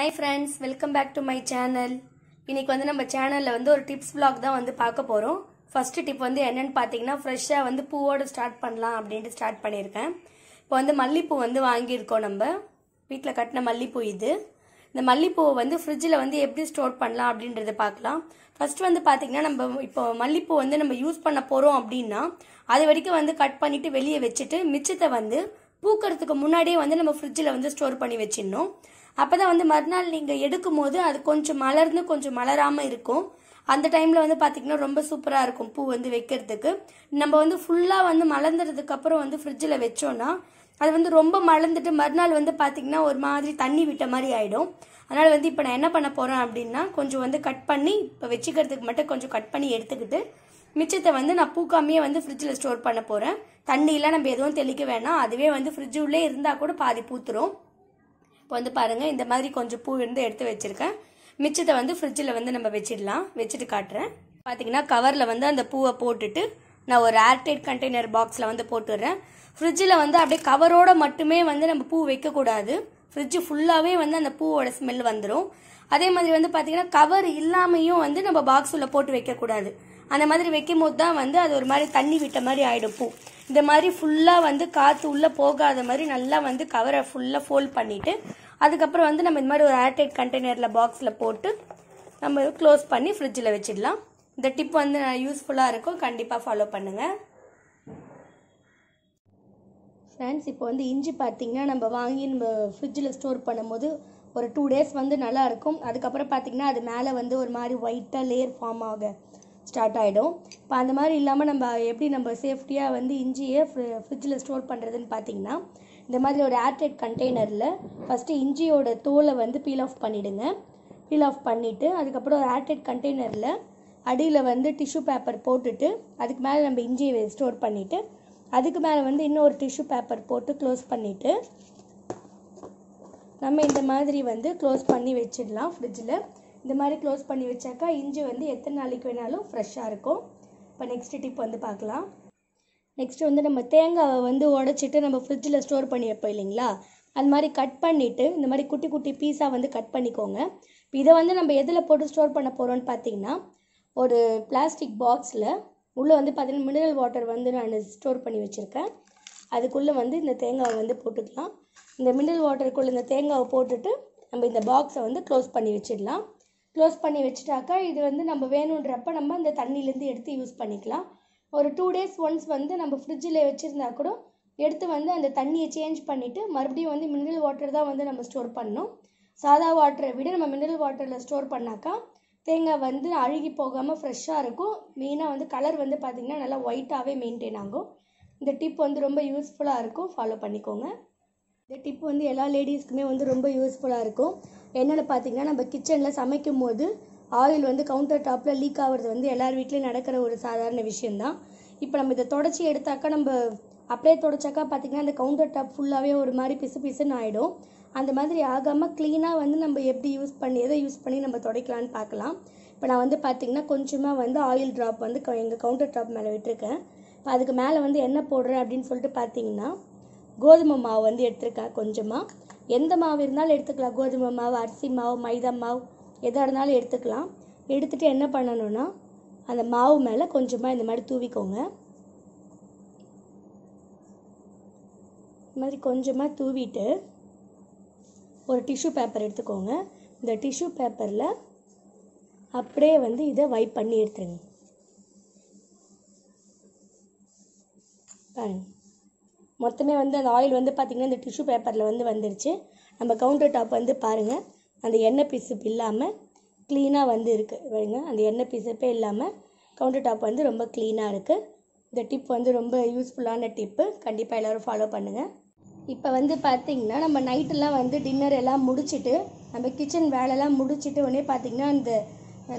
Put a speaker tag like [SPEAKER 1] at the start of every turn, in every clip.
[SPEAKER 1] hi friends welcome back to my channel இன்றைக்கி வந்து நம்ம சேனலில் வந்து ஒரு டிப்ஸ் விலாக் தான் வந்து பார்க்க போகிறோம் ஃபஸ்ட்டு டிப் வந்து என்னென்னு பார்த்தீங்கன்னா ஃப்ரெஷ்ஷாக வந்து பூவோடு ஸ்டார்ட் பண்ணலாம் அப்படின்ட்டு ஸ்டார்ட் பண்ணியிருக்கேன் இப்போ வந்து மல்லிப்பூ வந்து வாங்கியிருக்கோம் நம்ம வீட்டில் கட்டின மல்லிப்பூ இது இந்த மல்லிப்பூவை வந்து ஃப்ரிட்ஜில் வந்து எப்படி ஸ்டோர் பண்ணலாம் அப்படின்றத பார்க்கலாம் ஃபஸ்ட்டு வந்து பார்த்திங்கன்னா நம்ம இப்போ மல்லிப்பூ வந்து நம்ம யூஸ் பண்ண போகிறோம் அப்படின்னா அது வரைக்கும் வந்து கட் பண்ணிவிட்டு வெளியே வச்சுட்டு மிச்சத்தை வந்து பூக்கிறதுக்கு முன்னாடியே வந்து நம்ம ஃப்ரிட்ஜில் வந்து ஸ்டோர் பண்ணி வச்சிடணும் அப்போ தான் வந்து மறுநாள் நீங்கள் எடுக்கும் போது அது கொஞ்சம் மலர்ந்து கொஞ்சம் மலராமல் இருக்கும் அந்த டைமில் வந்து பார்த்திங்கன்னா ரொம்ப சூப்பராக இருக்கும் பூ வந்து வைக்கிறதுக்கு நம்ம வந்து ஃபுல்லாக வந்து மலர்ந்ததுக்கப்புறம் வந்து ஃப்ரிட்ஜில் வச்சோன்னா அது வந்து ரொம்ப மலர்ந்துட்டு மறுநாள் வந்து பார்த்திங்கன்னா ஒரு மாதிரி தண்ணி விட்ட மாதிரி ஆகிடும் அதனால் வந்து இப்போ நான் என்ன பண்ண போகிறேன் அப்படின்னா கொஞ்சம் வந்து கட் பண்ணி இப்போ வச்சுக்கிறதுக்கு மட்டும் கொஞ்சம் கட் பண்ணி எடுத்துக்கிட்டு மிச்சத்தை வந்து நான் பூக்காமையே வந்து ஃப்ரிட்ஜில் ஸ்டோர் பண்ண போகிறேன் தண்ணியெல்லாம் நம்ம எதுவும் தெளிக்க வேணாம் அதுவே வந்து ஃப்ரிட்ஜு உள்ளே இருந்தால் கூட பாதி பூத்துரும் இப்போ வந்து பாருங்கள் இந்த மாதிரி கொஞ்சம் பூ இருந்து எடுத்து வச்சுருக்கேன் மிச்சத்தை வந்து ஃப்ரிட்ஜில் வந்து நம்ம வச்சிடலாம் வச்சுட்டு காட்டுறேன் பார்த்தீங்கன்னா கவரில் வந்து அந்த பூவை போட்டுட்டு நான் ஒரு ஏர்டைட் கண்டெய்னர் பாக்ஸில் வந்து போட்டுடுறேன் ஃப்ரிட்ஜில் வந்து அப்படியே கவரோட மட்டுமே வந்து நம்ம பூ வைக்கக்கூடாது ஃப்ரிட்ஜு ஃபுல்லாகவே வந்து அந்த பூவோட ஸ்மெல் வந்துடும் அதே மாதிரி வந்து பார்த்தீங்கன்னா கவர் இல்லாமையும் வந்து நம்ம பாக்ஸ் உள்ள போட்டு வைக்கக்கூடாது அந்த மாதிரி வைக்கும் போது தான் வந்து அது ஒரு மாதிரி தண்ணி விட்ட மாதிரி ஆகிடும் பூ இந்த மாதிரி ஃபுல்லாக வந்து காற்று உள்ளே போகாத மாதிரி நல்லா வந்து கவரை ஃபுல்லாக ஃபோல்ட் பண்ணிவிட்டு அதுக்கப்புறம் வந்து நம்ம இந்த மாதிரி ஒரு ஏர்டைட் கண்டெய்னரில் பாக்ஸில் போட்டு நம்ம க்ளோஸ் பண்ணி ஃப்ரிட்ஜில் வச்சிடலாம் இந்த டிப் வந்து யூஸ்ஃபுல்லாக இருக்கும் கண்டிப்பாக ஃபாலோ பண்ணுங்கள் ஃப்ரெண்ட்ஸ் இப்போ வந்து இஞ்சி பார்த்தீங்கன்னா நம்ம வாங்கி நம்ம ஃப்ரிட்ஜில் ஸ்டோர் பண்ணும்போது ஒரு டூ டேஸ் வந்து நல்லாயிருக்கும் அதுக்கப்புறம் பார்த்தீங்கன்னா அது மேலே வந்து ஒரு மாதிரி ஒயிட்டாக லேயர் ஃபார்ம் ஆக ஸ்டார்ட் ஆகிடும் இப்போ அந்த மாதிரி இல்லாமல் நம்ம எப்படி நம்ம சேஃப்டியாக வந்து இஞ்சியை ஃப்ரிட்ஜில் ஸ்டோர் பண்ணுறதுன்னு பார்த்தீங்கன்னா இந்த மாதிரி ஒரு ஏர்டைட் கண்டெய்னரில் ஃபஸ்ட்டு இஞ்சியோட தோலை வந்து பீல் ஆஃப் பண்ணிவிடுங்க பீல் ஆஃப் பண்ணிவிட்டு அதுக்கப்புறம் ஒரு ஏர்டைட் கண்டெய்னரில் அடியில் வந்து டிஷ்யூ பேப்பர் போட்டுட்டு அதுக்கு மேலே நம்ம இஞ்சியை ஸ்டோர் பண்ணிவிட்டு அதுக்கு மேலே வந்து இன்னொரு டிஷ்யூ பேப்பர் போட்டு க்ளோஸ் பண்ணிவிட்டு நம்ம இந்த மாதிரி வந்து க்ளோஸ் பண்ணி வச்சிடலாம் ஃப்ரிட்ஜில் இந்த மாதிரி க்ளோஸ் பண்ணி வச்சாக்கா இஞ்சி வந்து எத்தனை நாளைக்கு வேணாலும் ஃப்ரெஷ்ஷாக இருக்கும் இப்போ நெக்ஸ்ட் டிப் வந்து பார்க்கலாம் நெக்ஸ்ட் வந்து நம்ம தேங்காவை வந்து உடச்சிட்டு நம்ம ஃப்ரிட்ஜில் ஸ்டோர் பண்ணி வைப்போம் இல்லைங்களா அது மாதிரி கட் பண்ணிவிட்டு இந்த மாதிரி குட்டி குட்டி பீஸாக வந்து கட் பண்ணிக்கோங்க இதை வந்து நம்ம எதில் போட்டு ஸ்டோர் பண்ண போகிறோம்னு பார்த்தீங்கன்னா ஒரு பிளாஸ்டிக் பாக்ஸில் உள்ளே வந்து பார்த்திங்கன்னா மினரல் வாட்டர் வந்து நான் ஸ்டோர் பண்ணி வச்சுருக்கேன் அதுக்குள்ளே வந்து இந்த தேங்காவை வந்து போட்டுக்கலாம் இந்த மினரல் வாட்டருக்குள்ளே இந்த தேங்காவை போட்டுட்டு நம்ம இந்த பாக்ஸை வந்து க்ளோஸ் பண்ணி வச்சிடலாம் க்ளோஸ் பண்ணி வச்சுட்டாக்கா இது வந்து நம்ம வேணுன்றப்ப நம்ம அந்த தண்ணியிலேருந்து எடுத்து யூஸ் பண்ணிக்கலாம் ஒரு டூ டேஸ் ஒன்ஸ் வந்து நம்ம ஃப்ரிட்ஜில் வச்சுருந்தா கூட எடுத்து வந்து அந்த தண்ணியை சேஞ்ச் பண்ணிவிட்டு மறுபடியும் வந்து மினரல் வாட்டர் தான் வந்து நம்ம ஸ்டோர் பண்ணணும் சாதா வாட்டரை விட நம்ம மினரல் வாட்டரில் ஸ்டோர் பண்ணாக்கா தேங்காய் வந்து அழுகி போகாமல் ஃப்ரெஷ்ஷாக இருக்கும் மெயினாக வந்து கலர் வந்து பார்த்திங்கன்னா நல்லா ஒயிட்டாகவே மெயின்டைன் ஆகும் இந்த டிப் வந்து ரொம்ப யூஸ்ஃபுல்லாக இருக்கும் ஃபாலோ பண்ணிக்கோங்க இந்த டிப் வந்து எல்லா லேடிஸ்க்குமே வந்து ரொம்ப யூஸ்ஃபுல்லாக இருக்கும் என்னென்னு பார்த்தீங்கன்னா நம்ம கிச்சனில் சமைக்கும் போது ஆயில் வந்து கவுண்டர் டாப்பில் லீக் ஆகிறது வந்து எல்லார் வீட்லேயும் நடக்கிற ஒரு சாதாரண விஷயந்தான் இப்போ நம்ம இதை தொடச்சி எடுத்தாக்கா நம்ம அப்படியே தொடச்சாக்கா பார்த்திங்கன்னா அந்த கவுண்டர் டாப் ஃபுல்லாகவே ஒரு மாதிரி பிசு பிசுன்னு ஆகிடும் அந்த மாதிரி ஆகாமல் க்ளீனாக வந்து நம்ம எப்படி யூஸ் பண்ணி எதை யூஸ் பண்ணி நம்ம துடைக்கலான்னு பார்க்கலாம் இப்போ நான் வந்து பார்த்திங்கன்னா கொஞ்சமாக வந்து ஆயில் ட்ராப் வந்து எங்கள் கவுண்டர் டாப் மேலே விட்டுருக்கேன் இப்போ அதுக்கு மேலே வந்து என்ன போடுறேன் அப்படின்னு சொல்லிட்டு பார்த்தீங்கன்னா கோதுமை மாவு வந்து எடுத்துருக்கா கொஞ்சமாக எந்த மாவு இருந்தாலும் எடுத்துக்கலாம் கோதுமை மாவு அரிசி மாவு மைதா மாவு எதாக இருந்தாலும் எடுத்துக்கலாம் எடுத்துகிட்டு என்ன பண்ணணும்னா அந்த மாவு மேலே கொஞ்சமாக இந்த மாதிரி தூவிக்கோங்க இந்த மாதிரி கொஞ்சமாக தூவிட்டு ஒரு டிஷ்யூ பேப்பர் எடுத்துக்கோங்க இந்த டிஷ்யூ பேப்பரில் அப்படியே வந்து இதை வைப் பண்ணி எடுத்துருங்க பாருங்கள் மொத்தமே வந்து அந்த ஆயில் வந்து பார்த்திங்கன்னா இந்த டிஷ்யூ பேப்பரில் வந்து வந்துருச்சு நம்ம கவுண்டர் டாப் வந்து பாருங்கள் அந்த எண்ணெய் பிசுப்பு இல்லாமல் க்ளீனாக வந்து இருக்குது வருங்க அந்த எண்ணெய் பிசுப்பே இல்லாமல் கவுண்டர் டாப் வந்து ரொம்ப க்ளீனாக இருக்குது இந்த டிப் வந்து ரொம்ப யூஸ்ஃபுல்லான டிப்பு கண்டிப்பாக எல்லோரும் ஃபாலோ பண்ணுங்கள் இப்போ வந்து பார்த்திங்கன்னா நம்ம நைட்டெல்லாம் வந்து டின்னர் எல்லாம் முடிச்சுட்டு நம்ம கிச்சன் வேலைலாம் முடிச்சுட்டு உடனே பார்த்திங்கன்னா அந்த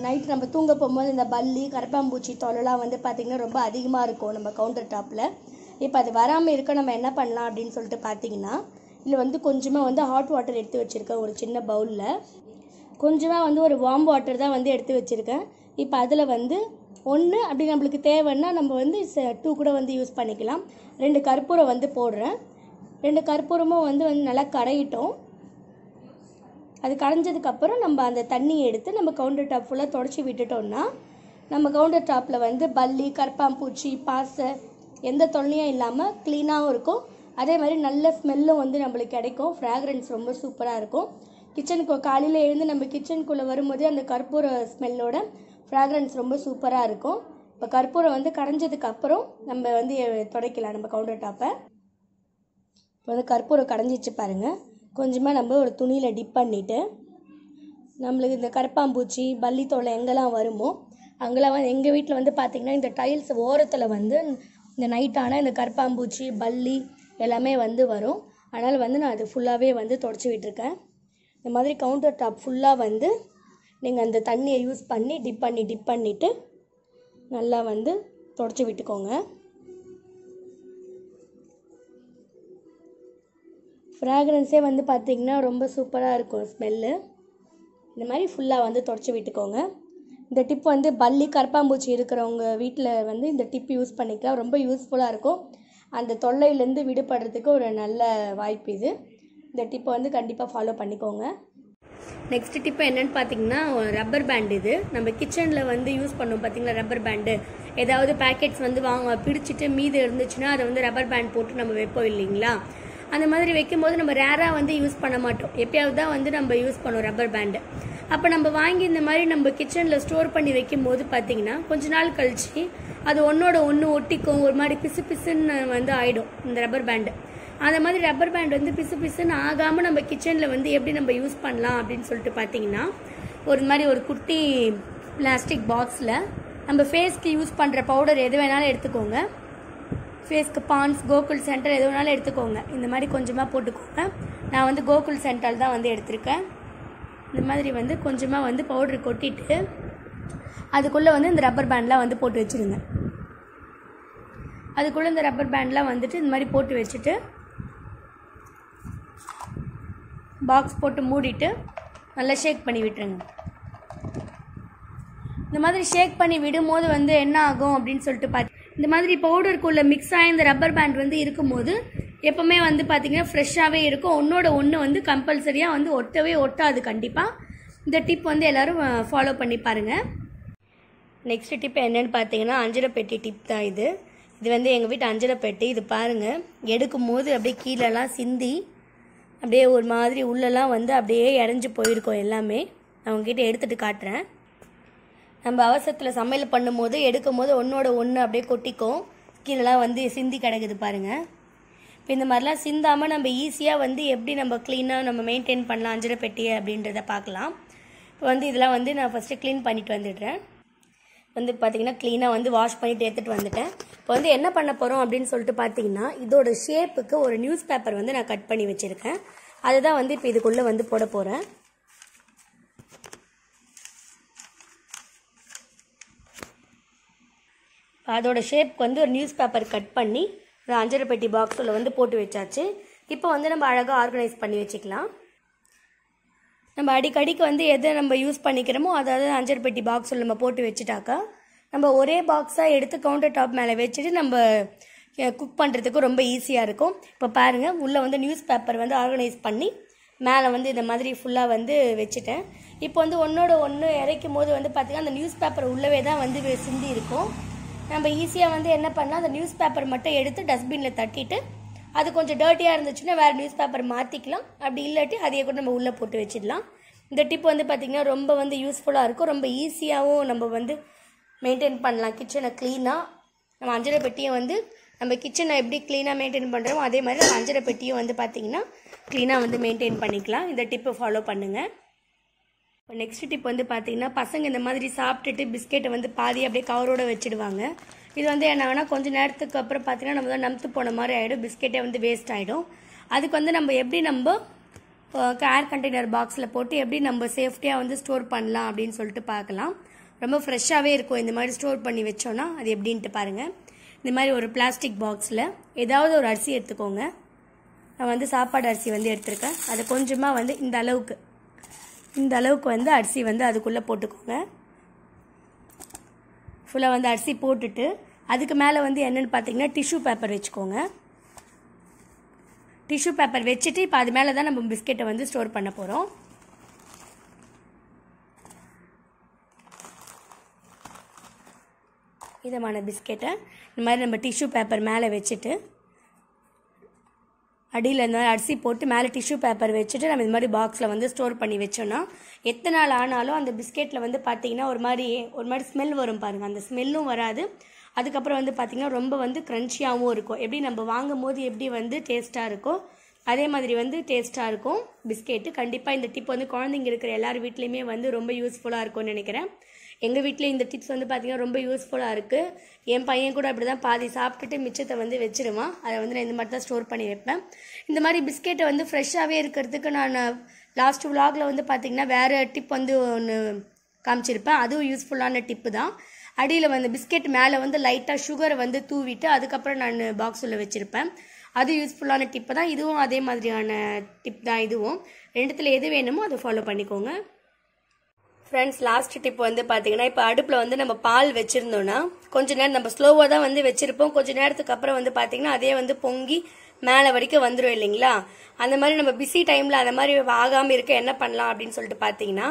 [SPEAKER 1] நைட் நம்ம தூங்க போகும்போது இந்த பல்லி கரப்பாம்பூச்சி தொலைலாம் வந்து பார்த்திங்கன்னா ரொம்ப அதிகமாக இருக்கும் நம்ம கவுண்டர் டாப்பில் இப்போ அது வராமல் இருக்க நம்ம என்ன பண்ணலாம் அப்படின்னு சொல்லிட்டு பார்த்தீங்கன்னா இதில் வந்து கொஞ்சமாக வந்து ஹாட் வாட்டர் எடுத்து வச்சுருக்கேன் ஒரு சின்ன பவுலில் கொஞ்சமாக வந்து ஒரு வார்ம் வாட்டர் தான் வந்து எடுத்து வச்சுருக்கேன் இப்போ அதில் வந்து ஒன்று அப்படி நம்மளுக்கு தேவைன்னா நம்ம வந்து டூ கூட வந்து யூஸ் பண்ணிக்கலாம் ரெண்டு கற்பூரம் வந்து போடுறேன் ரெண்டு கற்பூரமும் வந்து வந்து நல்லா கரையிட்டோம் அது கரைஞ்சதுக்கப்புறம் நம்ம அந்த தண்ணியை எடுத்து நம்ம கவுண்டர் டாப் ஃபுல்லாக தொடச்சி விட்டுட்டோம்னா நம்ம கவுண்டர் டாப்பில் வந்து பல்லி கற்பாம்பூச்சி பாசை எந்த தொல்லையும் இல்லாமல் க்ளீனாகவும் இருக்கும் அதே மாதிரி நல்ல ஸ்மெல்லும் வந்து நம்மளுக்கு கிடைக்கும் ஃப்ராக்ரன்ஸ் ரொம்ப சூப்பராக இருக்கும் கிச்சனுக்கு காலையில் எழுந்து நம்ம கிச்சனுக்குள்ளே வரும்போது அந்த கற்பூர ஸ்மெல்லோட ஃப்ராக்ரன்ஸ் ரொம்ப சூப்பராக இருக்கும் இப்போ கற்பூரம் வந்து கடைஞ்சதுக்கு அப்புறம் நம்ம வந்து துடைக்கலாம் நம்ம கவுண்டர் டாப்பை இப்போ வந்து கற்பூரம் கடைஞ்சிச்சு பாருங்கள் கொஞ்சமாக நம்ம ஒரு துணியில் டிப் பண்ணிவிட்டு நம்மளுக்கு இந்த பள்ளி தோலை எங்கெல்லாம் வருமோ அங்கெல்லாம் வந்து எங்கள் வீட்டில் வந்து பார்த்திங்கன்னா இந்த டைல்ஸ் ஓரத்தில் வந்து இந்த நைட் ஆனால் இந்த கற்பாம்பூச்சி பல்லி எல்லாமே வந்து வரும் அதனால் வந்து நான் அது ஃபுல்லாகவே வந்து தொடச்சி விட்டுருக்கேன் இந்த மாதிரி கவுண்டர் டாப் ஃபுல்லாக வந்து நீங்கள் அந்த தண்ணியை யூஸ் பண்ணி டிப் பண்ணி டிப் பண்ணிவிட்டு நல்லா வந்து தொடச்சி விட்டுக்கோங்க ஃப்ராக்ரன்ஸே வந்து பார்த்திங்கன்னா ரொம்ப சூப்பராக இருக்கும் ஸ்மெல்லு இந்த மாதிரி ஃபுல்லாக வந்து தொடச்சி விட்டுக்கோங்க இந்த டிப் வந்து பல்லி கரப்பாம்பூச்சி இருக்கிறவங்க வீட்டில் வந்து இந்த டிப் யூஸ் பண்ணிக்கலாம் ரொம்ப யூஸ்ஃபுல்லாக இருக்கும் அந்த தொல்லையிலேருந்து விடுபடுறதுக்கு ஒரு நல்ல வாய்ப்பு இது இந்த டிப்பை வந்து கண்டிப்பாக ஃபாலோ பண்ணிக்கோங்க நெக்ஸ்ட் டிப்பு என்னென்னு பார்த்தீங்கன்னா ரப்பர் பேண்ட் இது நம்ம கிச்சனில் வந்து யூஸ் பண்ணுவோம் பார்த்தீங்களா ரப்பர் பேண்டு ஏதாவது பேக்கெட்ஸ் வந்து வாங்க பிடிச்சிட்டு மீது இருந்துச்சுன்னா அதை வந்து ரப்பர் பேண்ட் போட்டு நம்ம வைப்போம் இல்லைங்களா அந்த மாதிரி வைக்கும்போது நம்ம ரேராக வந்து யூஸ் பண்ண மாட்டோம் எப்பயாவது தான் வந்து நம்ம யூஸ் பண்ணுவோம் ரப்பர் பேண்டு அப்போ நம்ம வாங்கி இந்த மாதிரி நம்ம கிச்சனில் ஸ்டோர் பண்ணி வைக்கும் போது பார்த்தீங்கன்னா கொஞ்ச நாள் கழித்து அது ஒன்றோட ஒன்று ஒட்டிக்கும் ஒரு மாதிரி பிசு பிசுன்னு வந்து ஆகிடும் இந்த ரப்பர் பேண்டு அந்த மாதிரி ரப்பர் பேண்ட் வந்து பிசு பிசுன்னு ஆகாமல் நம்ம கிச்சனில் வந்து எப்படி நம்ம யூஸ் பண்ணலாம் அப்படின்னு சொல்லிட்டு பார்த்தீங்கன்னா ஒரு மாதிரி ஒரு குட்டி பிளாஸ்டிக் பாக்ஸில் நம்ம ஃபேஸ்க்கு யூஸ் பண்ணுற பவுடர் எது வேணாலும் எடுத்துக்கோங்க ஃபேஸ்க்கு பான்ஸ் கோகுல் சென்டர் எது வேணாலும் எடுத்துக்கோங்க இந்த மாதிரி கொஞ்சமாக போட்டுக்கோங்க நான் வந்து கோகுல் சென்டர் தான் வந்து எடுத்திருக்கேன் இந்த மாதிரி வந்து கொஞ்சமாக வந்து பவுட்ரு கொட்டிட்டு அதுக்குள்ளே வந்து இந்த ரப்பர் பேண்ட்லாம் வந்து போட்டு வச்சுருங்க அதுக்குள்ளே இந்த ரப்பர் பேண்ட்லாம் வந்துட்டு இந்த மாதிரி போட்டு வச்சுட்டு பாக்ஸ் போட்டு மூடிட்டு நல்லா ஷேக் பண்ணி விட்டுருங்க இந்த மாதிரி ஷேக் பண்ணி விடும்போது வந்து என்ன ஆகும் அப்படின்னு சொல்லிட்டு பார்த்து இந்த மாதிரி பவுடருக்குள்ளே மிக்ஸ் ஆகி இந்த ரப்பர் பேண்ட் வந்து இருக்கும்போது எப்போவுமே வந்து பார்த்திங்கன்னா ஃப்ரெஷ்ஷாகவே இருக்கும் ஒன்றோட ஒன்று வந்து கம்பல்சரியாக வந்து ஒட்டவே ஒட்டாது கண்டிப்பாக இந்த டிப் வந்து எல்லோரும் ஃபாலோ பண்ணி பாருங்கள் நெக்ஸ்ட் டிப் என்னென்னு பார்த்தீங்கன்னா அஞ்சரை பெட்டி டிப் தான் இது இது வந்து எங்கள் வீட்டு அஞ்சரை பெட்டி இது பாருங்கள் எடுக்கும் போது அப்படியே கீழெல்லாம் சிந்தி அப்படியே ஒரு மாதிரி உள்ளெல்லாம் வந்து அப்படியே இடைஞ்சு போயிருக்கோம் எல்லாமே நான் உங்ககிட்ட எடுத்துகிட்டு காட்டுறேன் நம்ம அவசரத்தில் சமையல் பண்ணும்போது எடுக்கும் போது ஒன்றோட ஒன்று அப்படியே கொட்டிக்கும் கீழெல்லாம் வந்து சிந்தி கிடக்குது பாருங்கள் இப்போ இந்த மாதிரிலாம் சிந்தாமல் நம்ம ஈஸியாக வந்து எப்படி நம்ம க்ளீனாக நம்ம மெயின்டைன் பண்ணலாம் அஞ்சல பெட்டியை அப்படின்றத பார்க்கலாம் இப்போ வந்து இதெல்லாம் வந்து நான் ஃபஸ்ட்டு க்ளீன் பண்ணிட்டு வந்துடுறேன் வந்து பார்த்திங்கன்னா க்ளீனாக வந்து வாஷ் பண்ணிட்டு எடுத்துகிட்டு வந்துட்டேன் இப்போ வந்து என்ன பண்ண போகிறோம் அப்படின்னு சொல்லிட்டு பார்த்தீங்கன்னா இதோட ஷேப்புக்கு ஒரு நியூஸ் பேப்பர் வந்து நான் கட் பண்ணி வச்சுருக்கேன் அதுதான் வந்து இப்போ இதுக்குள்ளே வந்து போட போகிறேன் அதோட ஷேப்க்கு வந்து ஒரு நியூஸ் பேப்பர் கட் பண்ணி அஞ்சரை பெட்டி பாக்ஸில் வந்து போட்டு வச்சாச்சு இப்போ வந்து நம்ம அழகாக ஆர்கனைஸ் பண்ணி வச்சுக்கலாம் நம்ம அடிக்கடிக்கு வந்து எதை நம்ம யூஸ் பண்ணிக்கிறோமோ அதாவது அஞ்சரை பெட்டி பாக்ஸில் நம்ம போட்டு வச்சுட்டாக்கா நம்ம ஒரே பாக்ஸாக எடுத்து கவுண்டர் டாப் மேலே வச்சுட்டு நம்ம குக் பண்ணுறதுக்கு ரொம்ப ஈஸியாக இருக்கும் இப்போ பாருங்கள் உள்ளே வந்து நியூஸ் பேப்பர் வந்து ஆர்கனைஸ் பண்ணி மேலே வந்து இந்த மாதிரி ஃபுல்லாக வந்து வச்சுட்டேன் இப்போ வந்து ஒன்றோட ஒன்று இறைக்கும் போது வந்து பார்த்திங்கன்னா அந்த நியூஸ் பேப்பர் உள்ளவே தான் வந்து சிந்தி இருக்கும் நம்ம ஈஸியாக வந்து என்ன பண்ணால் அந்த நியூஸ் பேப்பர் மட்டும் எடுத்து டஸ்ட்பினில் தட்டிட்டு அது கொஞ்சம் டர்ட்டியாக இருந்துச்சுன்னா வேறு நியூஸ் பேப்பர் மாற்றிக்கலாம் அப்படி இல்லாட்டி அதையே கூட நம்ம உள்ளே போட்டு வச்சிடலாம் இந்த டிப் வந்து பார்த்திங்கன்னா ரொம்ப வந்து யூஸ்ஃபுல்லாக இருக்கும் ரொம்ப ஈஸியாகவும் நம்ம வந்து மெயின்டைன் பண்ணலாம் கிச்சனை க்ளீனாக நம்ம அஞ்சரை பெட்டியை வந்து நம்ம கிச்சனை எப்படி க்ளீனாக மெயின்டைன் பண்ணுறோமோ அதே மாதிரி நம்ம அஞ்சரை பெட்டியும் வந்து பார்த்திங்கன்னா க்ளீனாக வந்து மெயின்டைன் பண்ணிக்கலாம் இந்த டிப்பை ஃபாலோ பண்ணுங்கள் இப்போ நெக்ஸ்ட் டிப் வந்து பார்த்தீங்கன்னா பசங்க இந்த மாதிரி சாப்பிட்டுட்டு பிஸ்கெட்டை வந்து பாதி அப்படியே கவரோடு வச்சுடுவாங்க இது வந்து என்ன கொஞ்சம் நேரத்துக்கு அப்புறம் பார்த்தீங்கன்னா நம்ம தான் நம்த்து போன மாதிரி ஆகிடும் பிஸ்கெட்டே வந்து வேஸ்ட் ஆகிடும் அதுக்கு வந்து நம்ம எப்படி நம்ம ஏர் கண்டெய்னர் பாக்ஸில் போட்டு எப்படி நம்ம சேஃப்டியாக வந்து ஸ்டோர் பண்ணலாம் அப்படின்னு சொல்லிட்டு பார்க்கலாம் ரொம்ப ஃப்ரெஷ்ஷாகவே இருக்கும் இந்த மாதிரி ஸ்டோர் பண்ணி வச்சோன்னா அது எப்படின்ட்டு பாருங்கள் இந்த மாதிரி ஒரு பிளாஸ்டிக் பாக்ஸில் ஏதாவது ஒரு அரிசி எடுத்துக்கோங்க நான் வந்து சாப்பாடு அரிசி வந்து எடுத்திருக்கேன் அதை கொஞ்சமாக வந்து இந்த அளவுக்கு இந்த அளவுக்கு வந்து அரிசி வந்து அதுக்குள்ளே போட்டுக்கோங்க ஃபுல்லாக வந்து அரிசி போட்டுட்டு அதுக்கு மேலே வந்து என்னென்னு பார்த்தீங்கன்னா டிஷ்யூ பேப்பர் வச்சுக்கோங்க டிஷ்யூ பேப்பர் வச்சுட்டு இப்போ அது மேலே தான் நம்ம பிஸ்கெட்டை வந்து ஸ்டோர் பண்ண போகிறோம் விதமான பிஸ்கெட்டை இந்த மாதிரி நம்ம டிஷ்யூ பேப்பர் மேலே வச்சுட்டு அடியில் இந்த மாதிரி அரிசி போட்டு மேலே டிஷ்யூ பேப்பர் வச்சுட்டு நம்ம இது மாதிரி பாக்ஸில் வந்து ஸ்டோர் பண்ணி வச்சோன்னா எத்தனை நாள் ஆனாலும் அந்த பிஸ்கெட்டில் வந்து பார்த்திங்கன்னா ஒரு மாதிரி ஒரு மாதிரி ஸ்மெல் வரும் பாருங்கள் அந்த ஸ்மெல்லும் வராது அதுக்கப்புறம் வந்து பார்த்திங்கன்னா ரொம்ப வந்து க்ரன்ச்சியாகவும் இருக்கும் எப்படி நம்ம வாங்கும் போது எப்படி வந்து டேஸ்ட்டாக இருக்கோ அதே மாதிரி வந்து டேஸ்ட்டாக இருக்கும் பிஸ்கெட்டு கண்டிப்பாக இந்த டிப் வந்து குழந்தைங்க இருக்கிற எல்லார் வீட்லேயுமே வந்து ரொம்ப யூஸ்ஃபுல்லாக இருக்கும்னு நினைக்கிறேன் எங்கள் வீட்டில் இந்த டிப்ஸ் வந்து பார்த்திங்கன்னா ரொம்ப யூஸ்ஃபுல்லாக இருக்குது என் பையன் கூட அப்படி தான் பாதி சாப்பிட்டுட்டு மிச்சத்தை வந்து வச்சிருவான் அதை வந்து நான் இந்த மாதிரி தான் ஸ்டோர் பண்ணி வைப்பேன் இந்த மாதிரி பிஸ்கெட்டை வந்து ஃப்ரெஷ்ஷாகவே இருக்கிறதுக்கு நான் லாஸ்ட் விலாகில் வந்து பார்த்திங்கன்னா வேறு டிப் வந்து ஒன்று காமிச்சிருப்பேன் அதுவும் யூஸ்ஃபுல்லான டிப்பு தான் அடியில் வந்து பிஸ்கெட் மேலே வந்து லைட்டாக சுகரை வந்து தூவிட்டு அதுக்கப்புறம் நான் பாக்ஸில் வச்சுருப்பேன் அது யூஸ்ஃபுல்லான டிப்பு தான் இதுவும் அதே மாதிரியான டிப் தான் இதுவும் ரெண்டுத்தில் எது வேணுமோ அதை ஃபாலோ பண்ணிக்கோங்க ஃப்ரெண்ட்ஸ் லாஸ்ட் டிப் வந்து பார்த்தீங்கன்னா இப்போ அடுப்பில் வந்து நம்ம பால் வச்சுருந்தோன்னா கொஞ்ச நேரம் நம்ம ஸ்லோவாக தான் வந்து வச்சுருப்போம் கொஞ்சம் நேரத்துக்கு அப்புறம் வந்து பார்த்தீங்கன்னா அதே வந்து பொங்கி மேலே வரைக்கும் வந்துடும் இல்லைங்களா அந்த மாதிரி நம்ம பிஸி டைமில் அந்த மாதிரி ஆகாமல் இருக்க என்ன பண்ணலாம் அப்படின்னு சொல்லிட்டு பார்த்தீங்கன்னா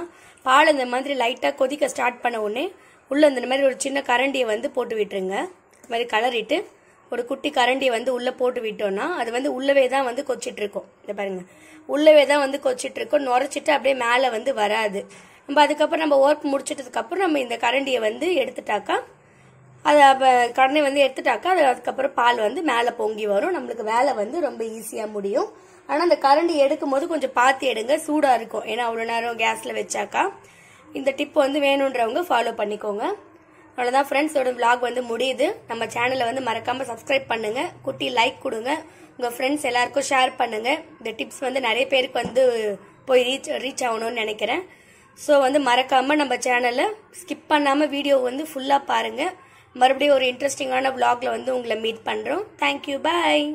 [SPEAKER 1] பால் இந்த மாதிரி லைட்டாக கொதிக்க ஸ்டார்ட் பண்ண உடனே உள்ளே இந்த மாதிரி ஒரு சின்ன கரண்டியை வந்து போட்டு விட்டுருங்க இந்த மாதிரி கலரிட்டு ஒரு குட்டி கரண்டியை வந்து உள்ளே போட்டு விட்டோன்னா அது வந்து உள்ளவே தான் வந்து கொச்சிட்ருக்கோம் இந்த பாருங்கள் உள்ளவே தான் வந்து கொச்சிட்ருக்கோம் நுரைச்சிட்டு அப்படியே மேலே வந்து வராது நம்ம அதுக்கப்புறம் நம்ம ஒர்க் முடிச்சிட்டதுக்கப்புறம் நம்ம இந்த கரண்டியை வந்து எடுத்துட்டாக்கா அதை கடனை வந்து எடுத்துட்டாக்கா அது அதுக்கப்புறம் பால் வந்து மேலே பொங்கி வரும் நம்மளுக்கு வேலை வந்து ரொம்ப ஈஸியாக முடியும் ஆனால் அந்த கரண்டி எடுக்கும் போது கொஞ்சம் பார்த்து எடுங்க சூடாக இருக்கும் ஏன்னா அவ்வளோ நேரம் கேஸில் வச்சாக்கா இந்த டிப் வந்து வேணுன்றவங்க ஃபாலோ பண்ணிக்கோங்க அவ்வளோதான் ஃப்ரெண்ட்ஸோட விலாக் வந்து முடியுது நம்ம சேனலை வந்து மறக்காமல் சப்ஸ்கிரைப் பண்ணுங்கள் குட்டி லைக் கொடுங்க உங்கள் ஃப்ரெண்ட்ஸ் எல்லாருக்கும் ஷேர் பண்ணுங்கள் இந்த டிப்ஸ் வந்து நிறைய பேருக்கு வந்து போய் ரீச் ரீச் ஆகணும்னு நினைக்கிறேன் ஸோ வந்து மறக்காமல் நம்ம சேனலை ஸ்கிப் பண்ணாமல் வீடியோ வந்து ஃபுல்லாக பாருங்கள் மறுபடியும் ஒரு இன்ட்ரெஸ்டிங்கான விளாகில் வந்து உங்களை மீட் பண்ணுறோம் தேங்க்யூ பாய்